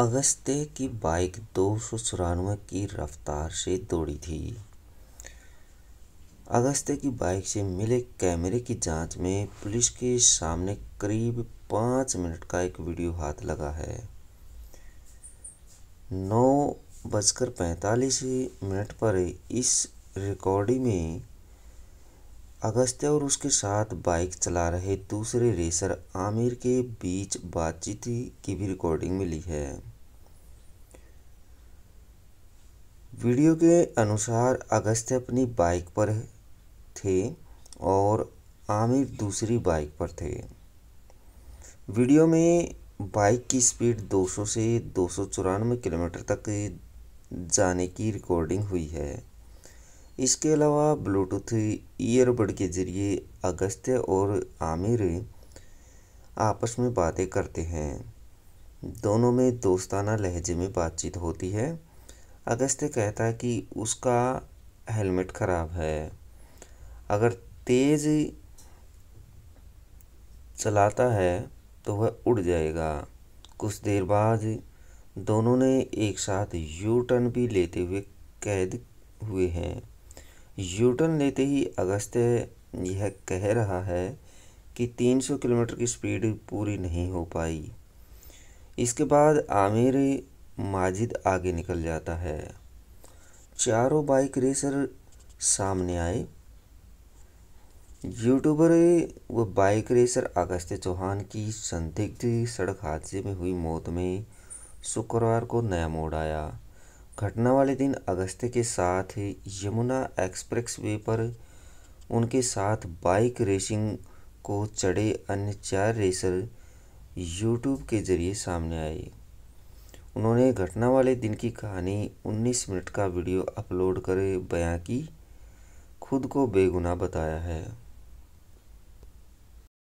अगस्त्य की बाइक दो सौ चौरानवे की रफ्तार से दौड़ी थी अगस्त्य की बाइक से मिले कैमरे की जांच में पुलिस के सामने करीब पाँच मिनट का एक वीडियो हाथ लगा है नौ बजकर पैंतालीस मिनट पर इस रिकॉर्डिंग में अगस्त्य और उसके साथ बाइक चला रहे दूसरे रेसर आमिर के बीच बातचीत की भी रिकॉर्डिंग मिली है वीडियो के अनुसार अगस्त्य अपनी बाइक पर थे और आमिर दूसरी बाइक पर थे वीडियो में बाइक की स्पीड 200 से दो किलोमीटर तक जाने की रिकॉर्डिंग हुई है इसके अलावा ब्लूटूथ ईयरबड के ज़रिए अगस्त्य और आमिर आपस में बातें करते हैं दोनों में दोस्ताना लहजे में बातचीत होती है अगस्त्य कहता है कि उसका हेलमेट ख़राब है अगर तेज़ चलाता है तो वह उड़ जाएगा कुछ देर बाद दोनों ने एक साथ यू टर्न भी लेते हुए कैद हुए हैं यू टर्न लेते ही अगस्त्य यह कह रहा है कि 300 किलोमीटर की स्पीड पूरी नहीं हो पाई इसके बाद आमिर माजिद आगे निकल जाता है चारों बाइक रेसर सामने आए यूट्यूबर व बाइक रेसर अगस्त्य चौहान की संदिग्ध सड़क हादसे में हुई मौत में शुक्रवार को नया मोड़ आया घटना वाले दिन अगस्त्य के साथ यमुना एक्सप्रेस वे पर उनके साथ बाइक रेसिंग को चढ़े अन्य चार रेसर यूट्यूब के जरिए सामने आए उन्होंने घटना वाले दिन की कहानी 19 मिनट का वीडियो अपलोड कर बयां की खुद को बेगुनाह बताया है